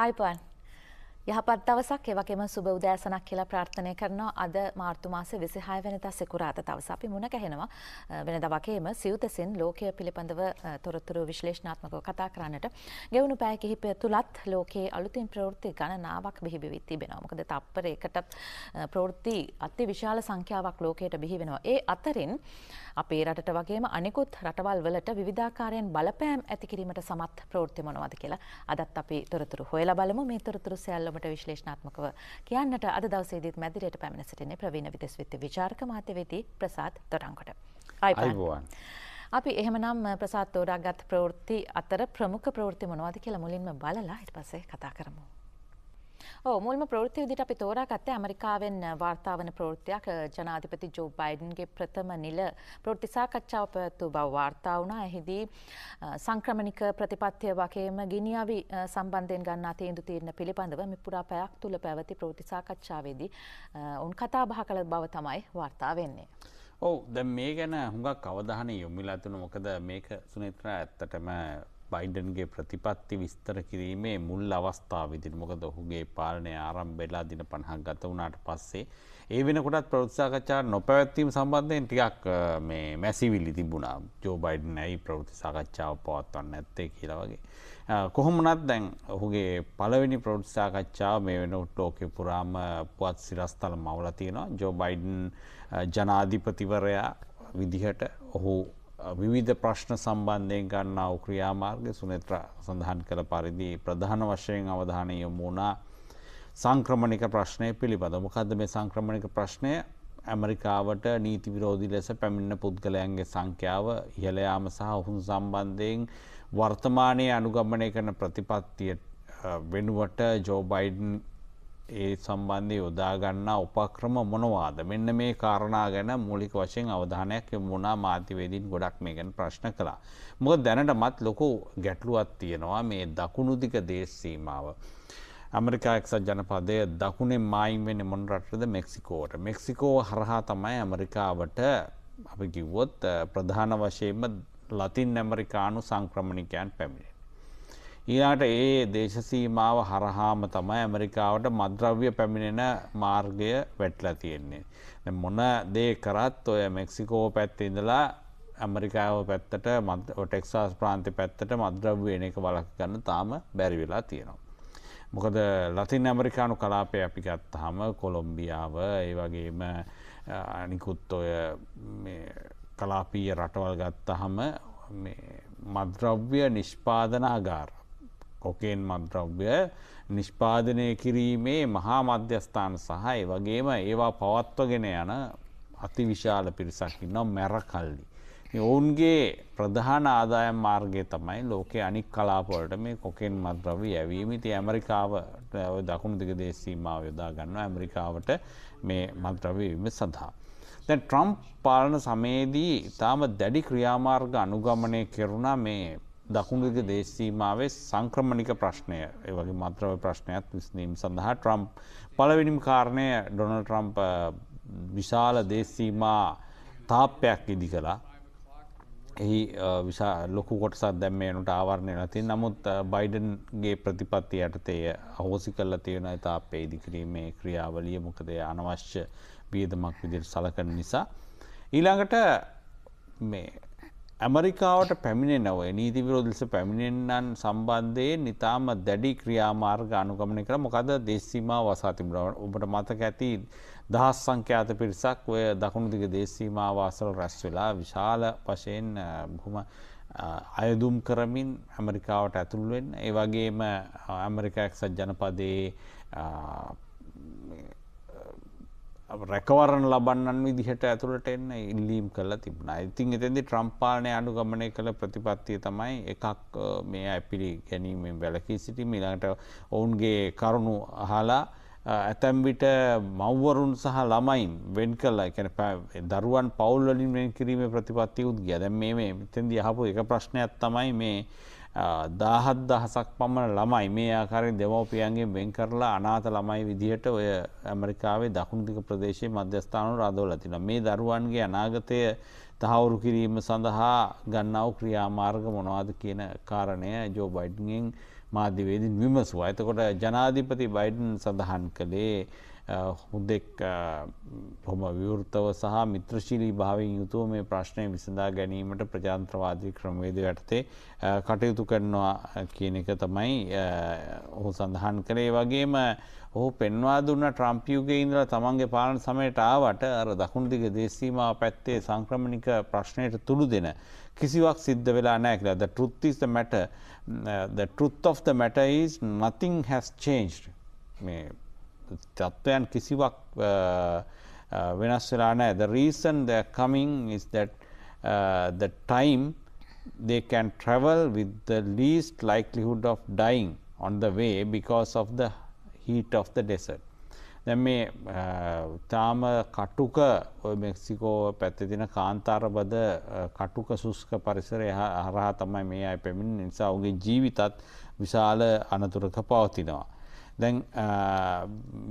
Ay, Plan. යහපත් දවසක් එවගේම සුබ උදෑසනක් කියලා ප්‍රාර්ථනය කරනවා අද මාර්තු මාසේ 26 වෙනිදා සිකුරාදා දවස අපි මුණ ගැහෙනවා වෙනදා වගේම සිවුතසින් ලෝකය පිළිබඳව තොරතුරු විශ්ලේෂණාත්මකව කතා කරන්නට ගෙවුණු පැය කිහිපය තුලත් ලෝකයේ අලුතින් ප්‍රවෘත්ති ගණනාවක් බිහි වෙවි තිබෙනවා. මොකද තත්පරයකට ප්‍රවෘත්ති අතිවිශාල සංඛ්‍යාවක් ලෝකයට බිහි වෙනවා. ඒ අතරින් අපේ රටට වගේම අනිකුත් රටවල් වලට විවිධාකාරයෙන් බලපෑම් ඇති කිරීමට සමත් ප්‍රවෘත්ති මොනවද කියලා අදත් අපි තොරතුරු හොයලා බලමු. මේ තොරතුරු සැලොම ගැනීමට විශ්ලේෂණාත්මකව කියන්නට අද දවසේදීත් මැදිරයට පැමිණ සිටින්නේ ප්‍රවීණ විදෙස් විත්ත විචාරක මාත්‍යවේදී ප්‍රසාත් තොටංකොට. අයිබෝවන්. අපි එහෙමනම් ප්‍රසාත් තෝරාගත් ප්‍රවෘත්ති අතර ප්‍රමුඛ ප්‍රවෘත්ති මොනවද කියලා මුලින්ම බලලා ඊට පස්සේ කතා කරමු. ඕ මුල්ම ප්‍රෘති විදිට අපි තෝරාගත්තේ ඇමරිකාවෙන් වාර්තාවන ප්‍රෘතියක් ජනාධිපති ජෝ බයිඩන්ගේ ප්‍රථම නිල ප්‍රෘතිසාකච්ඡාව පැවැත්තු බව වාර්තාාවන ඇහිදී සංක්‍රමණික ප්‍රතිපත්තිය වගේම ගිනිියාවි සම්බන්ධයෙන් ගන්න තේන්දු තීරණ පිළිබඳව මිපුරා පැයක් තුළ පැවති ප්‍රෘතිසාකච්ඡාවේදී උන් කතා බහ කළ බව තමයි වාර්තා වෙන්නේ. ඔවු දැ මේ ගැන හුඟක් අවධානය යොම්මිලාතුන මොකද මේක සුනිත්‍ර ඇත්තටම බයිඩන්ගේ ප්‍රතිපත්ති විස්තර කිරීමේ මුල් අවස්ථාවවිදින් මොකද ඔහුගේ පාලනය ආරම් වෙලා දින පණහක් ගත වුණට පස්සේ. ඒ වෙනකොටත් ප්‍රෞත්සාකචා නොපැවැත්වීම සම්බන්ධයෙන් ටිකක් මේ මැසිවිල්ලි තිබුණා ජෝ බයිඩන් ඇයි ප්‍රෘති සාකච්ඡාව පවත්වන්න ඇත්තේ කියලා වගේ. කොහොමනත් දැන් ඔහුගේ පළවෙනි ප්‍රෞ්සාකච්ඡා මේ වෙන උට්ටෝක පුරාම පුවත් සිරස්තල මවල තියෙනවා ජෝ බයිඩන් ජනාධිපතිවරයා විදිහට ඔහු විවිධ ප්‍රශ්න සම්බන්ධයෙන් ගන්නා ක්‍රියාමාර්ග සුනේත්‍ර සඳහන් කළ පරිදි ප්‍රධාන වශයෙන් අවධානය යොමු වුණා සංක්‍රමණික ප්‍රශ්නය පිළිබඳ. මොකද මේ සංක්‍රමණික ප්‍රශ්නය ඇමරිකාවට නීති විරෝධී ලෙස පැමිණ පුද්ගලයන්ගේ සංඛ්‍යාව ඉහළයාම සහ ඔහුන් සම්බන්ධයෙන් වර්තමානය අනුගමනය කරන ප්‍රතිපත්තිය වෙනුවට ජෝබයිඩන් ඒ සම්බන්ධය යොදාගන්නා උපක්‍රම මොනවාද මෙන්න මේ කාරණා ගැන මුලික වශයෙන් අවධානයක් මුණා මාතිවේදීන් ගොඩක් මේ ගැන ප්‍රශ්න කළා. මොක දැනට මත් ලොකු ගැටලුවත් තියෙනවා මේ දකුණුදික දේශසීමාව. ඇමරිකාක්සත් ජනපදය දකුණේ මයින් වෙන මොන රටද මෙක්සිකෝට මෙක්සිකෝ හරහා තමයි ඇමරිකාවට අපි කිව්වොත් ප්‍රධාන වශයෙන්ම ලතින් ඇමරිකානු සංක්‍රමණිකයන් පැමිණි. ඊට ඒ දේශසීමාව හරහාම තමයි ඇමරිකාවට මද්‍රව්‍ය පැමිණෙන මාර්ගය වැටලා තියෙන්නේ. මොන දේ කරත් ඔය මෙක්සිකෝ පැත්ත ඉඳලා ඇමරිකාව පැත්තට ටෙක්සාස් ප්‍රාන්ති පැත්තට මද්‍රව්වයන එක වලක් ගන්න තාම බැරිවෙලා තියෙනවා. මොකද ලතින් ඇමරිකානු කලාපය අපි ගත්තහම කොලොම්බියාව ඒ වගේම අනිකුත් ඔය කලාපීය රටවල් ගත්තහම මද්‍රව්‍ය නිෂ්පාදනාගාර කොකේන් මද්‍රව්‍ය නිෂ්පාදනය කිරීමේ මහා මධ්‍යස්ථාන සහයි වගේම ඒවා පවත්වගෙන යන අතිවිශාල පිරිසක් ඉන්නම් මැරකල්ලි. ඔවුන්ගේ ප්‍රධාන ආදායම් මාර්ගය තමයි ලෝකෙ අනික් කලාපොලට මේ කොකෙන් මද්‍රවී ඇවීමති ඇමරිකාවට දකුණු දිග දේශීමාව යොදා ගන්න ඇමරිකාවට මේ මද්‍රවීම සඳහා. දැ ට්‍රම්ප් පාලන සමේදී ඉතාම දැඩි ක්‍රියාමාර්ග අනුගමනය කෙරුණා මේ දකුණුගේ දේශීමාවේ සංක්‍රමණික ප්‍රශ්නය ඒ වගේ මත්‍රව ප්‍රශ්නයක් විස්නීම් සඳහා ට්‍රම්් පලවිනිම් කාරණය ඩොනල් ට්‍රම්ප විශාල දේශීමා තාප්පයක් ඉදි කලා එහි විසා ලොකු කොටසක් දැම්මේනට ආවරණය නති නමුත් බයිඩන්ගේ ප්‍රතිපත්ති යටතය අහෝසි කල්ල තියෙන තාපේ ඉදිකිරීමේ ක්‍රියාවලිය මොකදය අනවශ්‍ය වියදමක් විදිර සලකන නිසා ඊළඟට මේ ඇමරිකාවට පැමිණෙනව නීති විරෝධලෙස පැමිණෙන්න්නන් සම්බන්ධයෙන් නිතාම දැඩි ක්‍රියාමාර්ග අනුගමනය කර මොකද දේශීමා වසා තිබරව ඔබට මතක ඇති දහස් සංඛ්‍යාත පිරිසක් ඔය දකුණුදික දේශීමා වාසල රැස් වෙලා විශාල වශයෙන් බොහොම අයදුම් කරමින් ඇමරිකාවට ඇතුළුවෙන් ඒවගේම ඇමරිකාක්සත් ජනපදයේ රැකවරණ ලබන්නන් විදිහට ඇතුළට එන්න ඉල්ලීම් කළ තිබුණා ඉතින් එතෙදි ට්‍රම්පාලනය අනුගමනය කළ ප්‍රතිපත්තිය තමයි එකක් මේ ඇපිලි ගැනීමෙන් වැලකී සිටි මිලට ඔවුන්ගේ කරුණු අහලා ඇතැම් විට මව්වරුන් සහ ළමයින් වෙන් කල්ලා එකන දරුවන් පවුල්ලින් වෙන් කිරීම ප්‍රතිපත්තියුත් ගැදැම් මේ මෙතෙන්දි යහපු එක ප්‍රශ්නයක් තමයි මේ දාහත් දහසක් පමණ ළමයි මේ ආකාරයෙන් දෙමවපියන්ගෙන් වෙන් කරලා අනාත ළමයි විදිහට ඔය ඇමරිකාවේ දකුණුතික ප්‍රදේශයේ මධ්‍යස්ථානු රදවල තින මේ දරුවන්ගේ අනාගතය තහවුරු කිරීම සඳහා ගන්නාව ක්‍රියාමාර්ග මොනවාද කියන කාරණය ජෝ බයිඩ්ගෙන් මාධ්‍යවේදින් විමසුවා. එතකොට ජනාධිපති බයිඩන් සඳහන් කළේ හුදෙක් පොම විවෘතව සහ මිත්‍රශීලී භාවින් යුතුව මේ ප්‍රශ්නය විසඳා ගැනීමට ප්‍රජාන්ත්‍රවාදී ක්‍රමවේද යටතේ කටයුතු කරනවා කියන එක තමයි ඔහු සඳහන් කරේ වගේම ඔහු පෙන්වා දුන්න ට්‍රම්පියුගේ ඉඳලා තමන්ගේ පාලන සමයට ආවට අර දකුණුදිග දේශීමාව පැත්තේ සංක්‍රමණික ප්‍රශ්නයට තුළු දෙන කිසිවක් සිද්ධ වෙලා නෑ කියලා ද ටෘත්තිස්ත මැට the truth of the matter is nothing has changed මේ තත්ත්වයන් කිසිවක් වෙනස් වෙලා නෑ the reason they are coming is that uh, the time they can travel with the least likelihood of dying on the way because of the heat of the desert. දැන් මේ තාම කටුක ඔය මෙක්සිකෝ පැත්තේ තියෙන කාන්තාරබද කටුක සුස්ක පරිසරය හරහා තමයි මේ අය පැමිණෙන නිසා ඔහුගේ ජීවිතත් විශාල අනතුරක පවතිනවා. දැන්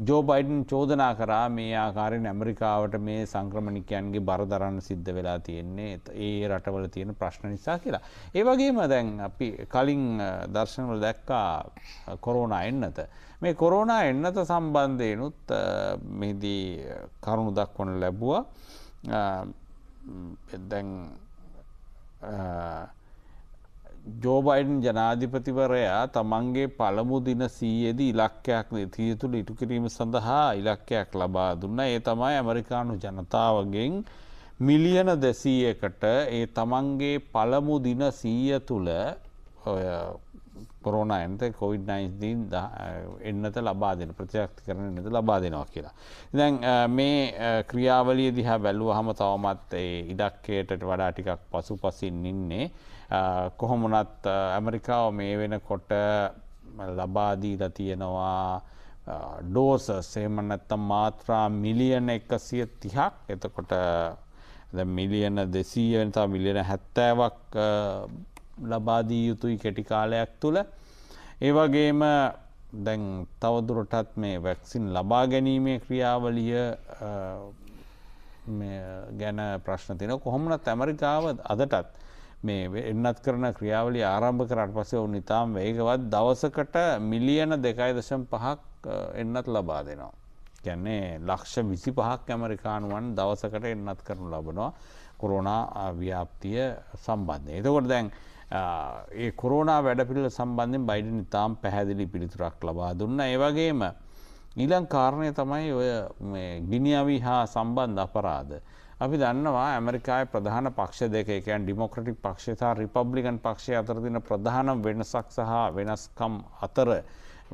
ජෝබයිඩන් චෝදනා කරා මේ ආකාරයෙන් ඇමරිකාවට මේ සංක්‍රමණිකයන්ගේ බර දරන්න සිද්ධ වෙලා තියෙන්නේ ඒ රටවල තියෙන ප්‍රශ්න නිසා කියලා. ඒවගේම දැන් අපි කලින් දර්ශනවල දැක්කා කොරෝණ එන්නත. මේ කොරෝණ එන්නත සම්බන්ධයනුත් මෙදී කරුණු දක්වන ලැබුවා දැන් ජෝබයිඩන් ජනාධිපතිවරයා තමන්ගේ පළමු දින සීයේද ඉලක්කයක් තියතුළ ඉටු කිරීම සඳහා ඉලක්කයක් ලබා දුන්න ඒ තමයි ඇමරිකානු ජනතාවගෙන් මිලියන දෙසීයකට ඒ තමන්ගේ පළමු දින සීය තුළ කොරෝණ ඇන්ත කොවිඩ් නයිස්දීන් එන්නත ලබා දෙන ප්‍රතිශක්ති කරන නත ලබා දෙනවා කියලා. දැන් මේ ක්‍රියාවලිය දිහා බැලුව හම තවමත් ඒ ඉඩක්කයටට වඩා ටිකක් පසු පසින් ඉන්නේ. කොහොමනත් ඇමරිකාව මේ වෙන කොට ලබාදීලා තියෙනවා ඩෝස සේමනැත්ත මාත්‍රා මිලියන එකසිය තිහක් එතකොට මිලියන දෙසීයතා මිලියන හැත්තෑවක් ලබාදී යුතුයි කෙටිකාලයක් තුළ. ඒවගේම දැන් තවදුරටත් මේ වැක්සින් ලබා ගැනීමේ ක්‍රියාවලිය ගැන ප්‍රශ්න තින කොහොමනත් ඇමරිකාව අදටත් මේ එන්නත් කරන ක්‍රියාවලි ආරම්භ කරට පසේ ඔවුන් ඉතාම් වේගවත් දවසකට මිලියන දෙකයි දශම් පහක් එන්නත් ලබා දෙනවා. ගැන්නේ ලක්ෂ විසි පහක් ඇමරිකානුවන් දවසකට එන්නත් කරනු ලබනවා කොරුණා ව්‍යාප්තිය සම්බන්ධය. එතකොට දැන්. ඒ කොරෝනා වැඩපිළ සම්බන්ධෙන් බයිඩ නිතාම් පැහැදිලි පිළිතුරක් ලබා දුන්න ඒවගේම ඊලං කාරණය තමයි ඔය ගිනිියවී හා සම්බන්ධ අපරාධ. අපි දන්නවා ඇමරිකාය ප්‍රධාන පක්ෂ දෙකකන් ඩිමොක්‍රටික් පක්ෂතා රිපබ්ලිකන් පක්ෂය අතරදින ප්‍රධානම් වෙනසක් සහ වෙනස්කම් අතර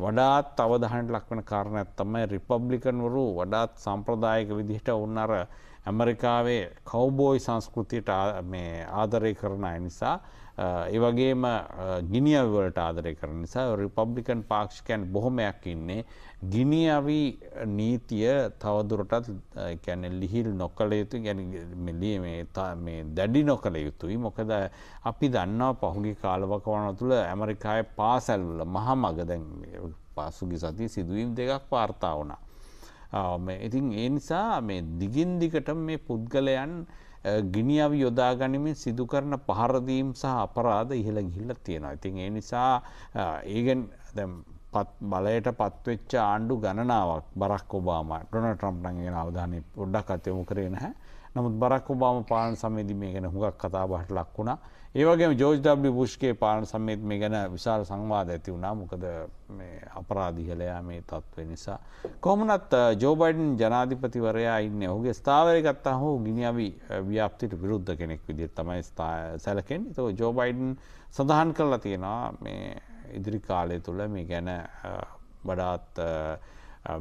වඩාත් අවදහට ලක්වන කාරණයක් තමයි රිපබ්ලිකන්වරු වඩාත් සම්ප්‍රදායක විදිහට උන්නර ඇමරිකාවේ කවබෝයි සංස්කෘතියට ආදරය කරන නිසා ඒවගේම ගිනිියවලට ආදරය කරන නිසා රිපබ්ලිකන් පාක්ෂිකයන් බොහොමයක් ඉන්නේ ගිනිියවි නීතිය තවදුරටත් කැන ලිහිල් නොකළ යුතු ගැනලිය මේ දැඩි නොකළ යුතුයි මොකද අපි දන්නවා පහුගේ කාලවකවන තුළ ඇමරිකාය පාසැල්ල මහ මගදැන් පාසුගි සති සිදුවීම් දෙකක් පාර්තා වුණා. ඉතින් ඒ නිසා මේ දිගින් දිකට මේ පුද්ගලයන් ගිනිියාව යොදා ගනිමින් සිදුකරන පහරදීම් සහ අපරාධ ඉහළ ගිහිල්ල තියෙනවා. ඉතින් ඒ නිසා ඒගෙන් බලයට පත්වෙච්ච ආණ්ඩු ගණනාවක් බරක් ඔබාම ටොන ට්‍රම්ටන්ගෙන අවධානය පොඩ්ඩක් අතයමු කරේ නැහැ. නමුත් බරක් ඔබාම පාන සමේදි මේ ගැන හුඟක් කතාබහට ලක් වුණා. ඒවගේ ජෝජ්ඩ බුෂ්ගේ පාන සම්මේත් මේ ගැන විශාල සංවාද ඇති වුණා මොකද අපරාධිහලයා මේ තත්ත්ව නිසා. කොමනත් ජෝබයිඩන් ජනාධිපතිවරයා ඉන්න ඔහුගේ ස්ථාවරගත්තා හෝ ගිනිියාවි ව්‍යාප්තිට විරුද්ධ කෙනෙක් විදිර තමයි සැලකෙන් තෝ ජෝබයිඩන් සඳහන් කරලා තියෙනවා මේ ඉදිරි කාලය තුළ මේ ගැන බඩාත්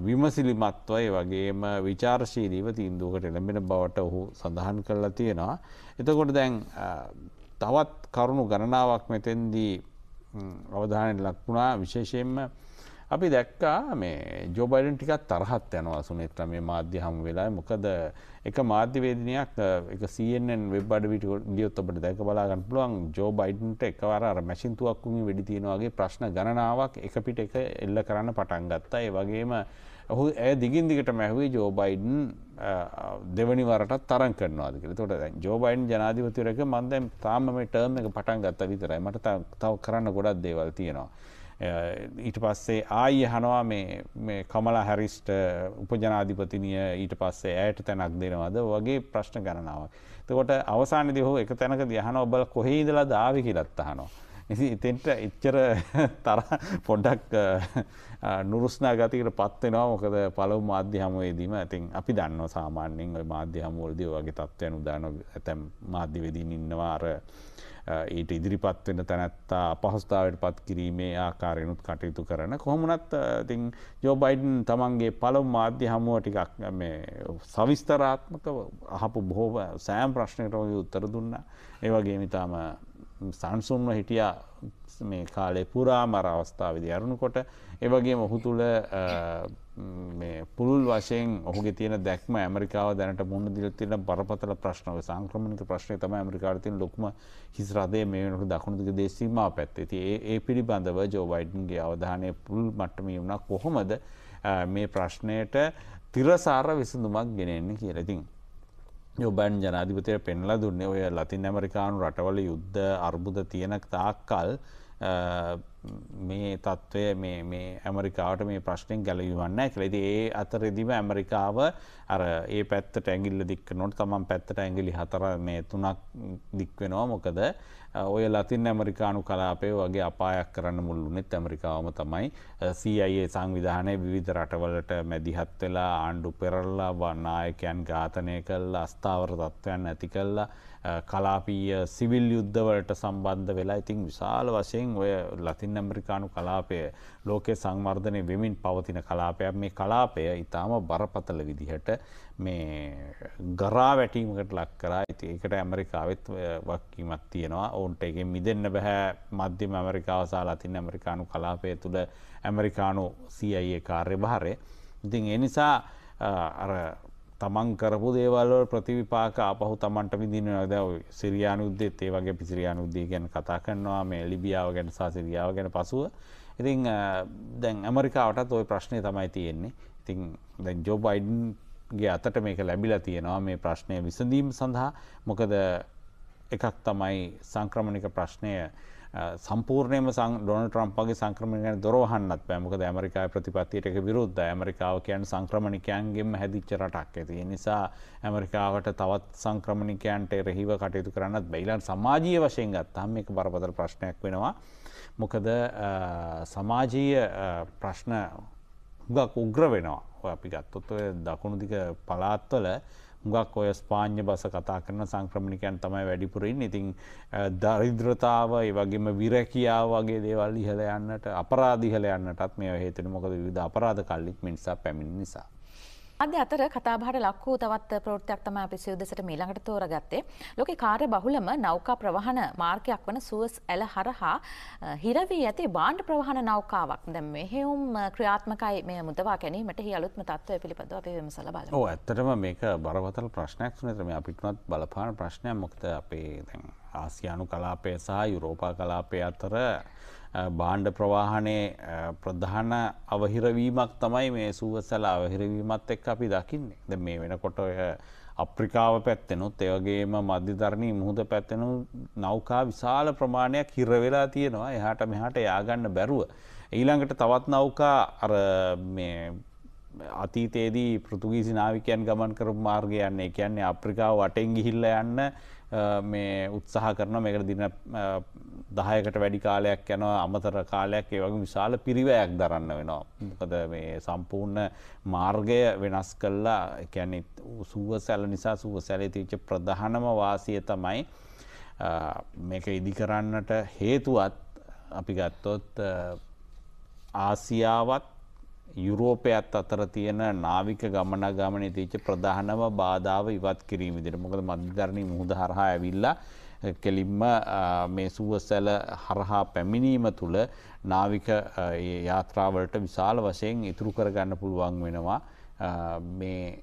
විමසිලිමත්වයි වගේම විචාර්ශීරීව තීන්දුවකට එළඹෙන බවට ඔහු සඳහන් කරලා තියෙනවා. එතකොට දැන් තවත් කරුණු ගණනාවක් මෙතෙන්දී අවධානයට ලක්වුණා විශේෂයෙන්ම අපි දැක්කා මේ ජෝබයිඩන් ටිකත් තරහත් යනවා සුනෙත්‍ර මේ මාධ්‍ය හම් වෙලා මොකද එක මාධ්‍යවේදනයක් එක සෙන් වෙබ් අඩවිට ගියොත් ඔබට දැක බලාගන්න පුළුවන් ජෝ බයිඩන්ට එකවර අර මැසින්තුවක්කුම වෙඩි තියෙනවාගේ ප්‍රශ්න ගණනාවක් එක පිට එක එල්ල කරන්න පටන් ගත්තා ඒ වගේම ඔහු ඇය දිගින් දිගට මැහවේ ජෝබයිඩන් දෙවනි වරට තරන් කරනවාද කියලා. එතකොට ජෝබයින් ජනාධිපතිවරයෙක් මම දැන් තාම මේ ටර්ම් එක පටන් ගත්තා විතරයි. මට තව කරන්න ගොඩක් දේවල් තියෙනවා. ඊට පස්සේ ආයි හනවා මේ මේ කමලා හැරිස්ට උපජනාධිපතිනිය ඊට පස්සේ ඇයට තැනක් දෙනවද වගේ ප්‍රශ්න ගණනාවක්. එතකොට අවසානයේදී ඔහු එක තැනකදී අහනවා ඔබලා කොහේ ඉඳලා ආවේ කියලාත් අහනවා. ඉති ඉතින්ට එච්චර තර පොඩ්ඩක් නුරුස්නා ගතිකට පත්වෙනවා මොකද පලව මාධ්‍ය හමුවේදීම ඇතින් අපි දන්න සාමාන්‍යෙන් මාධ්‍ය හමුවල්දී වගේ තත්වයන් උදාන ඇතැම් මාධ්‍යවෙදීන් ඉන්නවාර ඊට ඉදිරිපත් වෙන තැනැත්තා පහස්ථාවට පත් කිරීමේ ආකාරයනුත් කටයුතු කරන කොහොමනත් තින් ජෝබයිඩන් තමන්ගේ පලව මාධ්‍ය හමුව ටිකක් මේ සවිස්තරාත්මක අහපු බොහෝ සෑම් ප්‍රශ්නයට ඔය උත්තර දුන්න ඒවගේ මිතාම සංසුන්ව හිටිය මේ කාලේ පුරාමර අවස්ථාවද අරුණුකොට ඒවගේ ඔහු තුළ පුළුල් වශයෙන් ඔහු තියන දැක්ම ඇමරිකාව දැනට මුණ දිලතින බරපතල ප්‍රශ්නව සංක්‍රමණික ප්‍රශ්නය තම ඇමරිකාරතින් ලොක්ම හිස්රදේ මේ වනට දකුණුතික දේශීම පැත්තේ ති ඒ පිළිබඳව ජෝවයිඩන්ගේ අවධානය පුල් මට්ටමී වුණා කොහොමද මේ ප්‍රශ්නයට තිරසාර විසඳුමක් ගෙනෙන්න කියලතින්. යෝබන් ජනාධිපතය පෙන්ලා දුන්නේ ඔය ලතින් ඇමරිකානු රටවල යුද්ධ අර්බුද තියෙනක් තාක්කල් මේ තත්ත්වය මේ ඇමරිකාට මේ ප්‍රශ්නයෙන් ගැලවවන්න කලෙති ඒ අතරෙදිම ඇමරිකාව අර ඒ පැත්ත ටැගිල්ල දික් නොට තමන් පැත්තට ඇගිලි හතර මේ තුනක් දික්වෙනවා මොකද ඔය ලතින් ඇමරිකානු කලාපය වගේ අපායක් කරන්න මුල්ලුනෙත් ඇමරිකාවම තමයි සIයේ සංවිධානය විධ රටවලට මැදිහත් වෙලා ආණ්ඩු පෙරල්ලා වන්නායකයන් ඝාතනය කල්ලා අස්ථාවර තත්ත්වයන් ඇති කල්ලා කලාපීය සිවිල් යුද්ධවලට සම්බන්ධ වෙලා ඉතින් විශාල වශයෙන් ඔය ලතින් ඇම්රිකානු කලාපය ලෝකයේ සංවර්ධනය වෙමින් පවතින කලාපයක් මේ කලාපය ඉතාම බරපතල විදිහට මේ ගරා වැටීමකට ලක් කරා ඉති එකට ඇමරිකාවෙත් වක්කීමත් තියෙනවා ඔවුන්ට එක මිදන්න බැහැ මධ්‍යම ඇමරිකාවසා ලතින් ඇමරිකානු කලාපය තුළ ඇමරිකානු සIA කාර්ය භාරය ඉතින් එනිසා අර තමන් කරපු දේවල්වල ප්‍රතිවිපාක අපහු තමන්ට විදින ද සිරියාන උද්දෙත් ඒ වගේ පිසිරියාන උද්දී ගැන කතා කරනවා මේ ලිබියාව ගැන සා සිරියාව ගැන පසුව ඉතිං දැන් ඇමරිකාවටත් ඔය ප්‍රශ්නය තමයි තියෙන්නේ ඉතිං දැන් ජොබ අයිඩන්ගේ අතට මේක ලැබිලා තියෙනවා මේ ප්‍රශ්නය විසඳීම සඳහා මොකද එකක් තමයි සංක්‍රමණික ප්‍රශ්නය සම්පූර්ණයම ඩොන ට්‍රම්පගේ සංක්‍රමණය දොරහන්නත් පැමකද ඇමරිකායි ප්‍රතිපත්තියටක විරුද්ධ ඇමරිකාව කියන් සංක්‍රමණිකයන්ගේම හැදිච්ච රටක් ඇති. නිසා ඇමරිකාවට තවත් සංක්‍රමණිකයන්ට එරහිව කටයුතු කරන්නත් බැයිලන් සමාජීය වශයෙන් ගත් හම එක බරපතර ප්‍රශ්නයක් වෙනවා. මොකද සමාජීය ප්‍රශ්න හුගක් උග්‍ර වෙනවා. අපි ගත්තොත් දකුණුදික පලාත්වල හුඟක් ඔය ස්පාන්්‍ය බස කතා කරන සංක්‍රමණිකයන් තමයි වැඩිපුරින් ඉතිං දරිද්‍රතාව වගේම විරැකියාව වගේ දේවල් ඉහල යන්නට අපරාධිහල යන්නටත් මේ හේතුන මොකද විධ අපරාධ කල්ලික් මිනිසා පැමිණි නිසා. අද අතර කතාබහට ලක් වූ තවත් ප්‍රෘතියක් තම අපි සියුදෙසට මීළඟට තෝරගත්තේ ලොක කාර්ය බහුලම නෞකා ප්‍රවහන මාර්කයක් වන සුවස් ඇල හරහා හිරවී ඇති බාණ්ඩ ප්‍රවහන නෞකාවක් දැ මෙහෙවුම් ක්‍රියාත්මකයි මේ මුදවා ගැනීමට හි අලුත්ම තත්ව පිළිබඳ අප විමසල බල ඇත්තටම මේක බරවතල ප්‍රශ්නයක් සුනතරම අපිටමත් බලපාන ප්‍රශ්නයක් මොක්ත අපේ ආසියානු කලාපය සහ යුරෝපා කලාපය අතර බාණ්ඩ ප්‍රවාහනයේ ප්‍රධාන අවහිරවීමක් තමයි මේ සුවසල අවහිරවීමත් එක් අපි දකින්නේ ද මේ වෙනකොට ඔය අප්‍රිකාව පැත්තෙනුත් ඒවගේම මධ්‍යධරණී මුහද පැත්තෙනු නෞකා විශාල ප්‍රමාණයක් හිරවෙලා තියෙනවා එහට මෙහට යාගන්න බැරුව. ඊළඟට තවත් නෞකා අර අතීතයේදී පෘතුගීසි නාවිකයන් ගමන් කරු මාර්ගයන්නේ කියන්නේ අප්‍රිකාව වටෙන් ගිහිල්ල යන්න මේ උත්සාහ කරන මේකට දින දහයකට වැඩි කාලයක් යන අමතර කාලයක් ඒ වගේ විශාල පිරිවයක් දරන්න වෙනවා. මොකද මේ සම්පූර්ණ මාර්ගය වෙනස් කල්ලා එකැනෙ සුව සැල නිසා සුව සැලේ තිවිච්ච ප්‍රධානම වාසිය තමයි මේක ඉදි කරන්නට හේතුවත් අපි ගත්තොත් ආසියාවත් යුරෝපයත් අතර තියෙන නාවික ගමන ගමනය තිීච ප්‍රධානම බාධාව ඉවත් කිරීම දිට මොකද මධධරණී මුහද හරහා ඇවිල්ලා කෙලින්ම මේ සුවසැල හරහා පැමිණීම තුළ නාවික යාත්‍රාවලට විශාල වශයෙන් ඉතුරු කරගන්න පුළුවන් වෙනවා මේ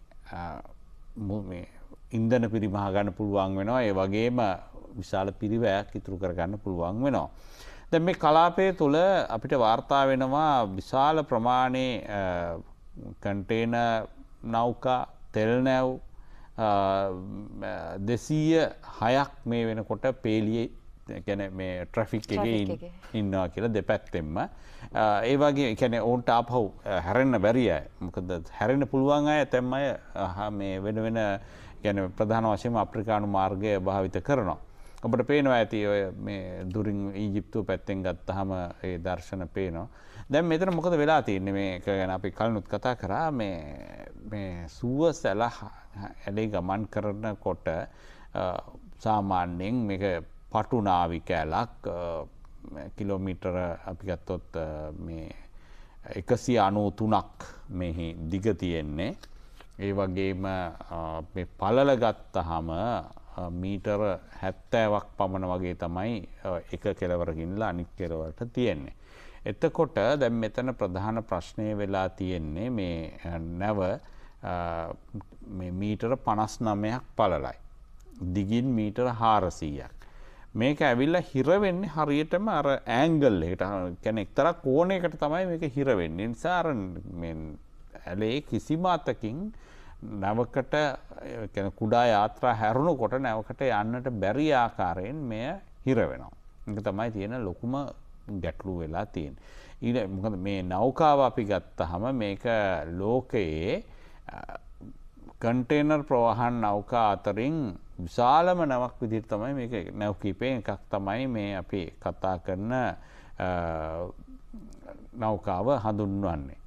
ඉන්දන පිරිමහගන්න පුළුවන් වෙනවා ඒ වගේම විශාල පිරිවයක් ඉතුරු කරගන්න පුළුවන් වෙනවා. දැ මේ කලාපය තුළ අපිට වාර්තා වෙනවා විශාල ප්‍රමාණයේ කන්ටේන නෞකා තෙල්නැව් දෙසීය හයක් මේ වෙනකොට පේලියේ ගැන මේ ට්‍රෆික් එක ඉන්නවා කියලා දෙපැත්තෙම ඒ වගේ එකැන ඕන්ට ආපහු හැරෙන්න්න බැරිය මොකද හැරෙන්න්න පුළුවන් අය තැම් අය මේ වෙන වෙන ගැන ප්‍රධාන වශයෙන් අප්‍රිකානු මාර්ගය භාවිත කරනවා. ඔබට පේනවා ඇති ඔය මේ දුරින් ඊජිප්තු පැත්තෙන් ගත්තහම ඒ දර්ශන පේනවා. දැන් මෙතන මොකද වෙලා තියන්නේ මේක ගැන අපි කලනුත් කතා කරා මේ සුව සැල ඇඩේ ගමන් කරන කොට සාමාන්‍යයෙන් මේක පටුනාවි කෑලක් කිලෝමිටර අපිගත්තොත් එකසි අනූතුනක් මෙහි දිග තියෙන්නේ. ඒ වගේම පලල ගත්තහම මීටර හැත්තෑවක් පමණ වගේ තමයි එක කෙලවරගින්ලා අනිත් කෙලවරට තියෙන්නේ. එතකොට දැම් මෙතන ප්‍රධාන ප්‍රශ්නය වෙලා තියෙන්නේ මේ නැව මීටර පනස් නමයක් පලලයි. දිගින් මීටර හාරසීයක්. මේක ඇවිල්ල හිරවෙන්න හරියටම අර ඇංගල් එකට කැනෙක්තර කෝනයකට තමයි මේක හිරවෙන්න නිසාර ඇලේ කිසිමාතකින් නැවකට කුඩා යාත්‍රා හැරුණු කොට නැවකට යන්නට බැරි ආකාරයෙන් මෙය හිර වෙනවා. එක තමයි තියෙන ලොකුම ගැටලු වෙලා තියෙන්. ඊට මොකද මේ නෞකාව අපි ගත්ත හම මේක ලෝකයේ කන්ටේනර් ප්‍රවාහන් නෞකා අතරින් විශාලම නවක් විදිර්තමයි මේ නැවකීපේ එකක් තමයි මේ අපි කතා කරන නෞකාව හඳුන්වන්නේ.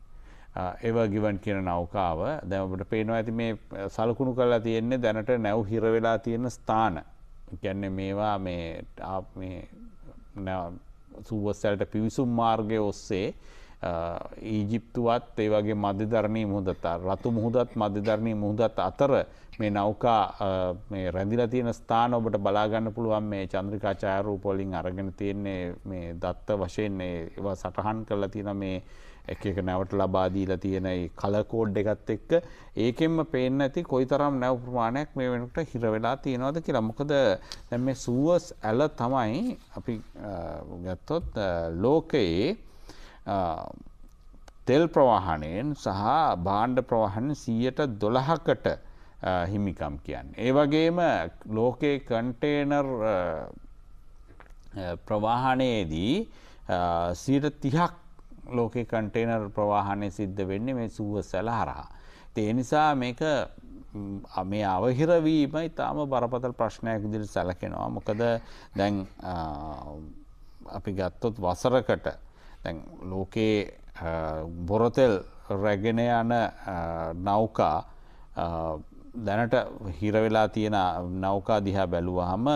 ඒව ගිවන් කියන නෞකාව දැමට පේනවා ඇති මේ සලකුණු කරලා තියෙන්නේ දැනට නැව් හිරවෙලා තියෙන ස්ථාන ගැන්න මේවා මේ සූවස්සැලට පිවිසුම් මාර්ගය ඔස්සේ ඊජිප්තුවත් ඒ වගේ මධ්‍යධරණී මුහදත රතු මුහදත් මධ්‍යධරණී මුහදත් අතර මේ නෞකා රැඳිල තියෙන ස්ථාන ඔබට බලාගන්න පුළුවන් මේ චන්ද්‍රිකා චායරූපොලින් අරගෙන තියෙන්නේ මේ දත්ත වශයෙන් සටහන් කරලා තියෙන මේ එක එක නැවට ලබාදීලා තියෙන කලකෝඩ් එකත් එක්ක ඒකෙන්ම පේන ඇති කොයි තරම් නැව ප්‍රමාණයක් මේ වෙනට හිර වෙලා තියෙනවද කියලා මොකද මේ සුවස් ඇල තමයි අපි ගත්තොත් ලෝකයේ තෙල් ප්‍රවාහණයෙන් සහ භාණ්ඩ ප්‍රවාහණ සීයට දොළහකට හිමිකම් කියන්න. ඒවගේම ලෝකයේ කන්ටේනර් ප්‍රවාහනයේදී සීට තිහක් ලෝකෙ කන්ටේනර් ප්‍රවාහනය සිද්ධ වෙන්නේ මේ සුව සැල හරහා. ඒ නිසා මේක මේ අවහිරවීම ඉතාම බරපතල් ප්‍රශ්නයක් දිරි සැලකෙනවා මොකද දැන් අපි ගත්තොත් වසරකට ලෝකයේ බොරතෙල් රැගෙන යන නෞකා දැනට හිරවෙලා තියෙන නෞකා දිහා බැලුවහම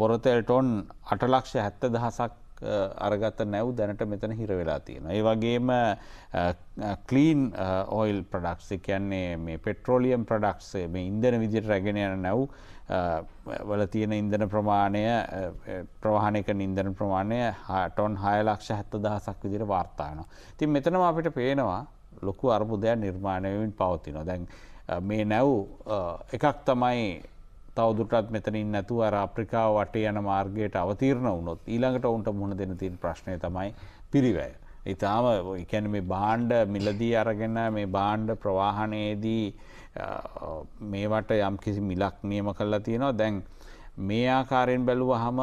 බොරතෙල් ටොන් අටලක්ෂ හැත්ත දහසක් අරගත්ත නැව් දැනට මෙතන හිර වෙලා තියෙන. ඒ වගේම කලීන් ඔයිල් ප්‍රඩක්ස් කියන්නේ මේ පෙට්‍රෝලියම් ප්‍රඩක්ස් මේ ඉන්දන විදිට රැගෙන යන නැව් වල තියෙන ඉන්දන ප්‍රමාණය ප්‍රවාහනක ඉන්දන ප්‍රමාණය හටොන් හය ලක්ෂ හැත්ත දහසක් විදිර වාර්තායන. තින් මෙතනම අපිට පේනවා ලොකු අර්බුදයක් නිර්මාණයමින් පවතිනවා. දැන් මේ නැව් එකක් තමයි තවදුරටත් මෙතනින් නැතුව අර අප්‍රිකාව වටේ යන මාර්ගයට අවතීරණ වුණොත් ඊළඟට ඔවුන්ට මුහුණ දෙන තියෙන ප්‍රශ්නය තමයි පිරිවැය. ඉතාම එකැන මේ බාණ්ඩ මිලදී අරගෙන මේ බාණ්ඩ ප්‍රවාහනයේදී මේවට යම් කිසි මිලක් නියම කරලා තියෙනවා දැන් මේ ආකාරයෙන් බැලුව හම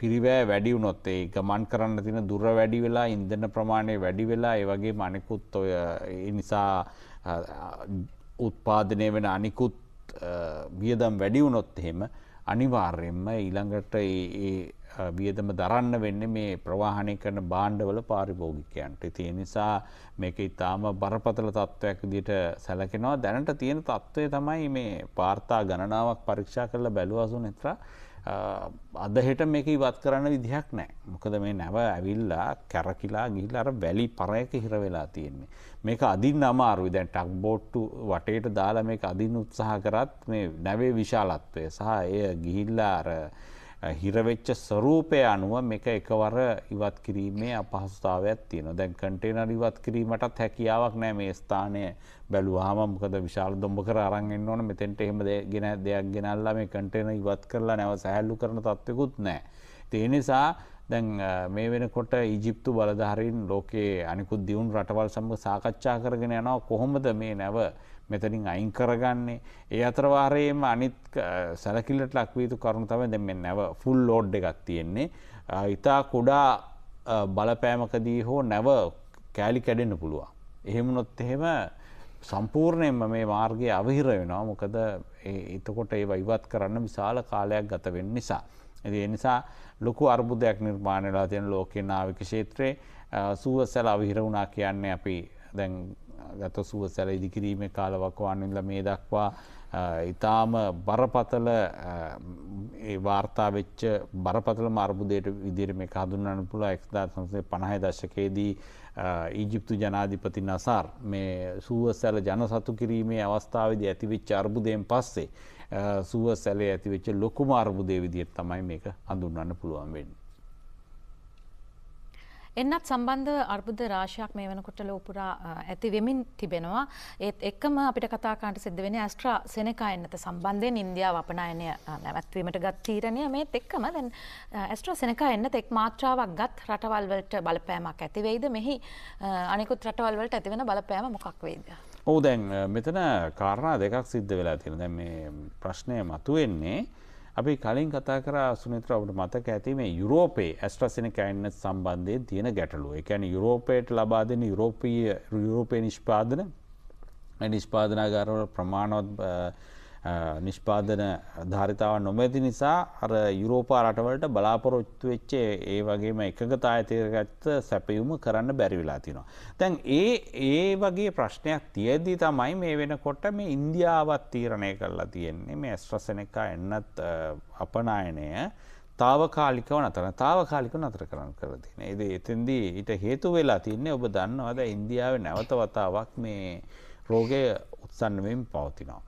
පිරිවෑ වැඩි වුනොත් ඒ ගමන් කරන්න තින දුර වැඩි වෙලා ඉන්දන ප්‍රමාණය වැඩි වෙලා ඒ වගේ මනිකුත් ඔය නිසා උත්පාදනය වෙන අනිකුත් වියදම් වැඩි වුණොත් එහෙම අනිවාර්යෙන්ම ඊළඟට වියදම දරන්න වෙන්න මේ ප්‍රවාහණය කරන බාණ්ඩවල පාරිභෝගිකයන්ට තිය නිසා මේක ඉතාම බරපතල තත්ත්වයක් දිට සැලකෙනවා දැනට තියෙන තත්ත්වය තමයි මේ පාර්තා ගණනාවක් පරීක්ෂා කරලා බැලුවසු නෙත්‍ර අදහෙට මේක ඉවත් කරන්න විදිහක් නෑ මොකද මේ නැව ඇවිල්ලා කැරකිලා ගිහිල් අර වැලි පරයක හිරවෙලා තියෙන්නේ. මේක අදින් අමාරුයි දැන් ටක් බෝට්ටු වටේට දාලා මේක අදින් උත්සාහ කරත් මේ නැවේ විශාලත්වය සහ එය ගිහිල්ලා අර හිරවෙච්ච ස්වරූපය අනුව මේක එකවර ඉවත් කිරීමේ අපහසුතාවයක් තියෙනවා. දැන් කන්ටේනර් ඉවත් කිරීමටත් හැකියාවක් නැහැ මේ ස්ථානය බැලුවාම. මොකද විශාල දොඹකර අරන් එන්න ඕන මෙතෙන්ට එහෙම ගෙන දෙයක් ගෙනල්ලා මේ කන්ටේනර් ඉවත් කරලා නැව සැහැල්ලු කරන තත්ත්වෙකුත් නැහැ. ඒ නිසා දැන් මේ වෙනකොට ඊජිප්තු බලධාරීන් ලෝකයේ අනිකුත් දියුණු රටවල් සමග සාකච්ඡා කරගෙන යනවා කොහොමද මේ නැව මෙතනින් අයින් කරගන්නේ ඒ අතරවාරයේම අනිත් සැලකිල්ලට ලක්වීතු කරුණු තම දෙ මෙ නැව ෆුල් ලෝඩ් එකක් තියෙන්නේ ඉතා කොඩා බලපෑමකදී හෝ නැව කෑලි කැඩෙන්න්න පුළුවන්. එහෙමනොත් එහෙම සම්පූර්ණයෙන්ම මේ මාර්ගය අවහිර වෙනවා මොකද එතකොට ඒ ඉවත් කරන්න විශාල කාලයක් ගතවෙන්න නිසා. ඇති එනිසා ලොකු අර්බුදයක් නිර්මාණයලා තියෙන ලෝකෙන් නාවික ශේත්‍රයේ සුවසැල අවහිර වුණා කියන්නේ අපි දැන් ගත සුවසැල ඉදිකිරීමේ කාලවකවානිල්ල මේ දක්වා ඉතාම බරපතල වාර්තා වෙච්ච බරපතල මාර්බුදයට විදිරම එක හඳුන්වන්න පුළුවන් 1950 දශකයේදී ඊජිප්තු ජනාධිපති නසාර් මේ සුවසැල ජනසතු කිරීමේ අවස්ථාවේදී ඇතිවෙච්ච අර්බුදයෙන් පස්සේ සුවසැලේ ඇතිවෙච්ච ලොකුම අර්බුදයේ විදියට තමයි මේක හඳුන්වන්න පුළුවන් වෙන්නේ. එන්නත් සම්බන්ධ අර්බුද රාශයක් මේ වනකොට ලෝපුරා ඇති වෙමින් තිබෙනවා ඒත් එක්කම අපිට කතාකාට සිද්ධ වෙන ඇස්ට්‍රා සෙනකා එන්නත සම්බන්ධයෙන් ඉන්දියාව අපනායනය නැවැත්වීමට ගත් තීරණය මේත් එක්කම දැන් ඇස්ට්‍රා සෙනකා එන්න එක් මාත්‍රාවක් ගත් රටවල්වලට බලපෑමක් ඇතිවෙයිද මෙහි අනිකුත් රටවල්වලට ඇතිවෙන බලපෑම මොකක් වේද. ඕ දැන් මෙතන කාරණා දෙකක් සිද්ධ වෙලා තියෙන දැ මේ ප්‍රශ්නය මතුවෙන්නේ අපි කලින් කතා කර සුමිත්‍ර ඔබට මතක ඇති මේ යුරෝපේ ඇස්ට්‍රසිනකයින්න සම්බන්ධයෙන් තියෙන ගැටලුව එකැන යුරෝපයට ලබා දෙන යුරෝපීය යුරෝපය නිෂ්පාදන නිෂ්පාදනාගාරවල ප්‍රමාණවත් නිෂ්පාදන ධාරිතාව නොමැති නිසා අර යුරෝපා රටවලට බලාපොරොත්තු වෙච්චේ ඒ වගේම එකගතාය තේරගත්ත සැපයුම කරන්න බැරිවෙලා තිනවා. තැන් ඒ ඒ වගේ ප්‍රශ්නයක් තියද්දී තමයි මේ වෙනකොට මේ ඉන්දියාවත් තීරණය කරලා තියෙන්නේ මේ ඇස්ට්‍රසනකා එන්නත් අපනායනය තාවකාලිකව නතර තාවකාලික නතර කරන්න කර තින එද එතින්දී ඊට හේතු වෙලා තින්නේ ඔබ දන්නවද ඉන්දියාව නැවත වතාවක් මේ රෝගය උත්සන්නවෙන් පවතිනවා.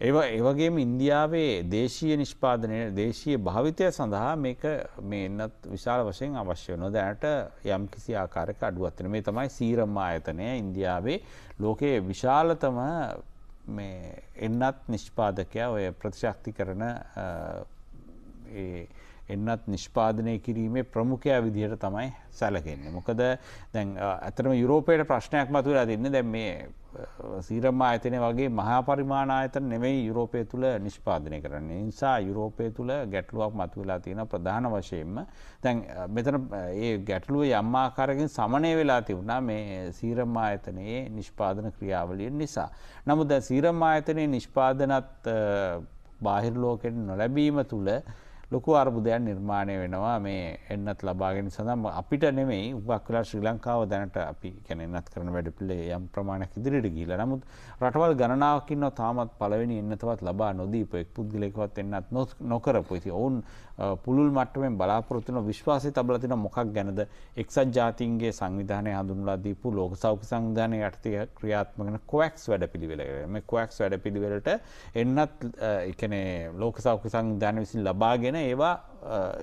ඒ ඒවගේම ඉන්දියාවේ දේශීය නිෂ්පාදනය දේශීය භාවිතය සඳහා මේක මේ එන්නත් විශාල වශයෙන් අවශ්‍ය නො දැනට යම් කිසි ආකාරක අඩුවත්වන මේ තමයි සීරම් ආයතනය ඉන්දියාවේ ලෝකයේ විශාලතම එන්නත් නිෂ්පාදකයා ඔය ප්‍රතිශක්ති කරන ඒ එන්නත් නිෂ්පාදනය කිරීමේ ප්‍රමුඛයා විදිහට තමයි සැලකෙන්නේ. මොකද දැන් ඇතරම යුරෝපයට ප්‍රශ්නයක් මතුවලා දෙන්න දැන් මේ සීරම් ආයතනය වගේ මහා පරිමාණ ආයතන නෙමෙයි යුරෝපය තුල නිෂ්පාදනය කරන්නේ. නිසා යුරෝපය තුල ගැටලුවක් මතුවලා තියෙන ප්‍රධාන වශයෙන්ම දැන් මෙතන ඒ ගැටලුව යම් ආකාරයකින් සමනය වෙලා තිබුණා මේ සීරම් ආයතනයේ නිෂ්පාදන ක්‍රියාවලිය නිසා. නමුත් දැන් සීරම් ආයතනයේ නිෂ්පාදනත් බාහිර ලෝකෙට නොලැබීම තුළ ලොකු අර්බුදයක් නිර්මාණය වෙනවා මේ එන්නත් ලබාගෙන සඳම් අපිට නෙමෙයි උගක්ලා ශ්‍රී ලංකාව දැනට අපි කැනෙන්නත් කරන වැඩපිලේ යම් ප්‍රමාණයක් ඉදිරිට ගිල නමුත් රටවල් ගණනාවකින්න තාමත් පලවෙනි එන්නතවත් ලබා නොදීප එක් පුද්ගලෙකවත් එන්නත් නොකරපු ඉති ඔවුන් පුළුල් මට්ටමෙන් බලාපොරොත්තුන විශ්වාසය තබලා තියෙන මොකක් ගැනද එක්සත් ජාතීන්ගේ සංවිධානය හඳුන්වලා දීපු ලෝක සෞඛ්‍ය සංවිධානය යටතේ ක්‍රියාත්මක වෙන කොවැක්ස් වැඩපිළිවෙල. මේ කොවැක්ස් වැඩපිළිවෙලට එන්නත් ඒ කියන්නේ ලෝක සෞඛ්‍ය සංවිධානය විසින් ලබාගෙන ඒවා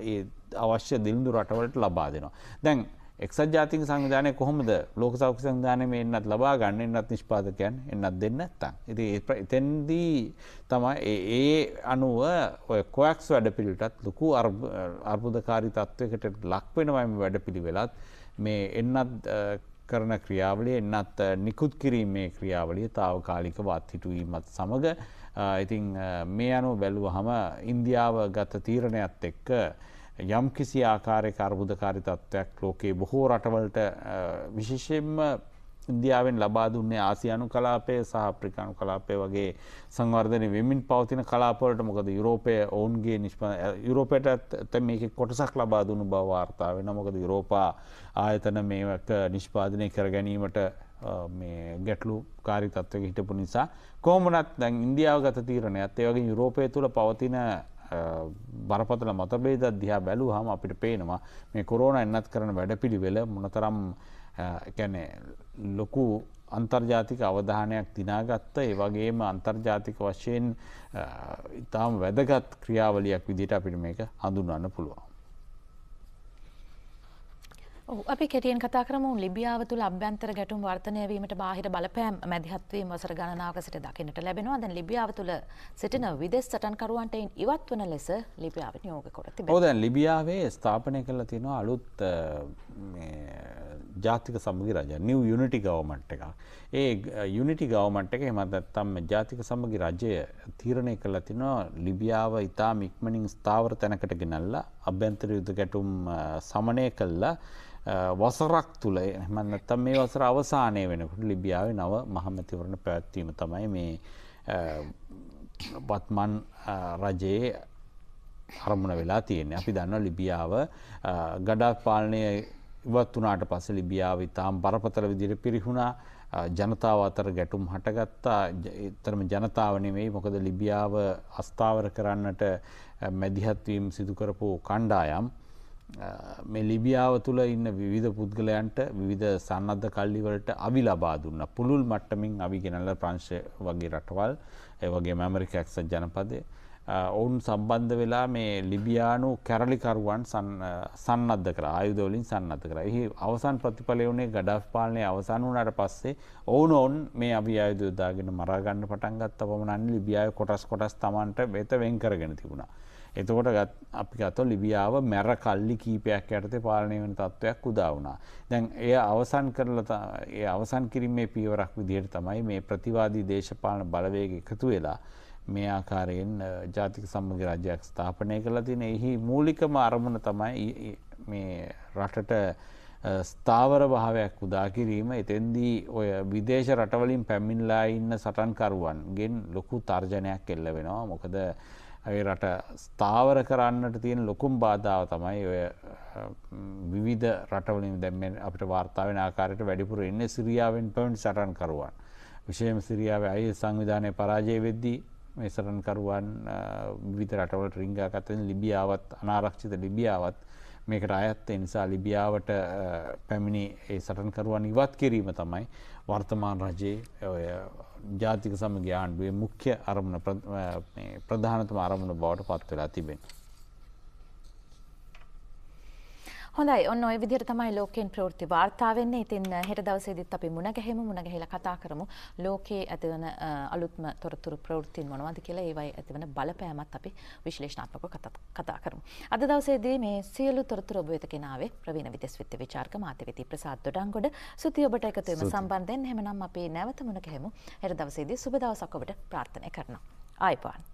ඒ අවශ්‍ය දිලිඳු රටවලට ලබා දෙනවා. දැන් එක්සත් ජාතික සංවිධානය කොහොමද ලෝක සෞඛ්‍ය සංවිධානය මේ එන්නත් ලබා ගන්න එන්නත් නිෂ්පාදකයන් එන්නත් දෙන්න නැත්තම්. ඉතින් එතෙන්දී තමයි ඒ අනුව ඔය කොක්ස් වැඩපිළිවෙලටත් ලොකු අර්බුදකාරී තත්වයකට ලක් වෙනවා මේ වැඩපිළිවෙලත් මේ එන්නත් කරන ක්‍රියාවලිය එන්නත් නිකුත් කිරීමේ ක්‍රියාවලිය తాවකාලික වත් හිටුවීමත් සමග ඉතින් මේ අනුව බැලුවහම ඉන්දියාව ගත තීරණයත් එක්ක යම් කිසි ආකාරයක අර්බුදකාරි තත්ත්වයක් ලෝකයේ බොහෝ රටවලට විශේෂයෙන්ම ඉන්දියාවෙන් ලබා දුන්නේ ආසියානු කලාපය සහ අප්‍රිකානු කලාපය වගේ සංවර්ධනය වෙමින් පවතින කලාපවලට මොකද යුරෝපය ඔවුන්ගේ නිෂ්ප යුරෝපයට ඇත මේක කොටසක් ලබා දුන්නු බව වාර්තාව වෙන මොකද යුරෝපා ආයතන මේක නිෂ්පාදනය කර ගැනීමට ගැටලු කාරි තත්වක හිටපු නිසා කෝමනත් දැන් ඉන්දියාව ගත තීරණයත් ඒ වගේ යුරෝපය තුළ පවතින බරපතල මතබේද දිහා බැලූ හම අපිට පේනවා මේ කොරෝන එන්නත් කරන වැඩපිළිවෙල මොනතරම් කැනේ ලොකු අන්තර්ජාතික අවධානයක් දිනාගත්ත ඒ වගේම අන්තර්ජාතික වශයෙන් ඉතාම් වැදගත් ක්‍රියාවලියක් විදිට අපිට මේක හඳුන්වන්න පුළුවන්. අපි කෙටියෙන් කතා කරමු ලිබියාව තුළ අභ්‍යන්තර ගැටුම් වර්ධනය වීමට බාහිර බලපෑම් මැදිහත්වීම වසර ගණනාවක සිට දකින්නට ලැබෙනවා. දැන් ලිබියාව තුළ සිටින විදෙස් සටන්කරුවන්ට එයින් ඉවත් වන ලෙස ලිබියාවට නියෝග කර තිබෙනවා. ඔව් දැන් ලිබියාවේ ස්ථාපනය කරලා තියෙනවා අලුත් මේ ජාතික සමගි රජ නිව් යුනිටි ගවමන්ට් එකක්. ඒ යුනිටි ගවමන්ට් එක එහෙමත් නැත්නම් ජාතික සමගි රජය තීරණය කරලා තිනවා ලිබියාව ඉතාම ඉක්මනින් ස්ථාවර තැනකට ගෙනල්ලා අභ්‍යන්තර යුද්ධ ගැටුම් සමනය කළා වසරක් තුළ එහම නැත්තම් මේ වසර අවසානය වෙනකුට ලිබියාවේ නව මහමැතිවරණ පැවැත්වීම තමයි මේ බත්මන් රජයේ හරමුණ වෙලා තියෙන්නේ අපි දන්න ලිබියාව ගඩාක් පාලනය ඉවත් වනාට පස ලිබියාව ඉතාම් බරපතර විදිර පිරිහුණා ජනතාව අතර ගැටුම් හටගත්තා එතරම ජනතාවනෙවෙයි මොකද ලිබියාව අස්ථාවර කරන්නට මැදිහත්වීම් සිදුකරපු කණ්ඩායම්. මේ ලිබියාව තුළ ඉන්න විධ පුද්ගලයන්ට විධ සන්නද්ධ කල්ලිවලට අවි ලබා දුන්න පුළුල් මට්ටමින් අවි ගෙනල්ල ප්‍රංශ වගේ රටවල් ඒවගේ මැමරිකඇක්ස ජනපදය ඔවුන් සම්බන්ධ වෙලා මේ ලිබියානු කැරලිකරුවන් සන්නද්ධ කර ආයුදෝලින් සන්නත කර එහි අවසන් ප්‍රතිඵලය වුණේ ගඩාස් පාලනය අවසන් වුණට පස්සේ ඔවුන ඔවන් මේ අවි අයුදයදාගෙන මරාගන්න පටන්ගත් අපමණන් ලිබියාය කොටස් කොටස් තමන්ට වෙත වෙන් කරගෙන තිබුණා. එතකොට අපි ගත ලිබියාව මැර කල්ලි කීපයක් ඇතේ පාලනය වන තත්ත්වයක් උදාවුණා. දැන් එය අවසන් කරලතා ඒ අවසන් කිරීමේ පීවරක් විදියට තමයි මේ ප්‍රතිවාදී දේශපාලන බලවේග එකතු වෙලා මේ ආකාරයෙන් ජාතික සම්මග රජයක් ස්ථාපනය කරලා තින එහි මූලිකම අරමුණ තමයි මේ රටට ස්ථාවර භාවයක් උදා කිරීම එතෙන්දී ඔය විදේශ රටවලින් පැමිණලා ඉන්න සටන්කරුවන්ගෙන් ලොකු තර්ජනයක් එල්ල වෙනවා මොකද ඇගේ රට ස්ථාවර කරන්නට තියෙන ලොකුම් බාධාව තමයි ඔය විවිධ රටවලින් දැම්මෙන් අපට වාර්තාාවෙන ආකාරයට වැඩිපුර එන්න සිරියාවෙන් පැවන්් සටන් කරුවන්. විශෂයම සිරියාව අයි සංවිධානය පරාජය වෙද්දී මේ සරන්කරුවන් විවිධ රටවලට රිංගාකතෙන් ලිබියාවත් අනාරක්ෂිත ලිබියාවත් මේකට අයත් එනිසා ලිබියාවට පැමිණි ඒ සටන්කරුවන් ඉවත් කිරීම තමයි වර්තමාන රජයේ ජාතික සමග ආණ්ඩුවේ මුඛ්‍ය අරමුණ ප්‍රධානතම අරමුණ බවට පත් වෙලා තිබෙන. හොඳයි ඔන්න ඔය විදිහට තමයි ලෝකයෙන් ප්‍රවෘත්ති වාර්තා වෙන්නේ. ඉතින් හෙට දවසේදීත් අපි මුණ ගැහෙමු මුණ ගැහිලා කතා කරමු. ලෝකයේ ඇතිවන අලුත්ම තොරතුරු ප්‍රවෘත්තින් මොනවද කියලා ඒවයි ඇතිවන බලපෑමත් අපි විශ්ලේෂණාත්මකව කතා කරමු. අද දවසේදී මේ සියලු තොරතුරු ඔබ වෙත ගෙනාවේ ප්‍රවීණ විදේශ විත්ත විචාරක මාධ්‍යවේදී ප්‍රසාද් දොඩංගොඩ. සුති ඔබට එකතු වීම සම්බන්ධයෙන් එහෙමනම් අපි නැවත මුණ ගැහෙමු. හෙට දවසේදී සුබ දවසක් ඔබට ප්‍රාර්ථනා කරනවා. ආයිබෝන්.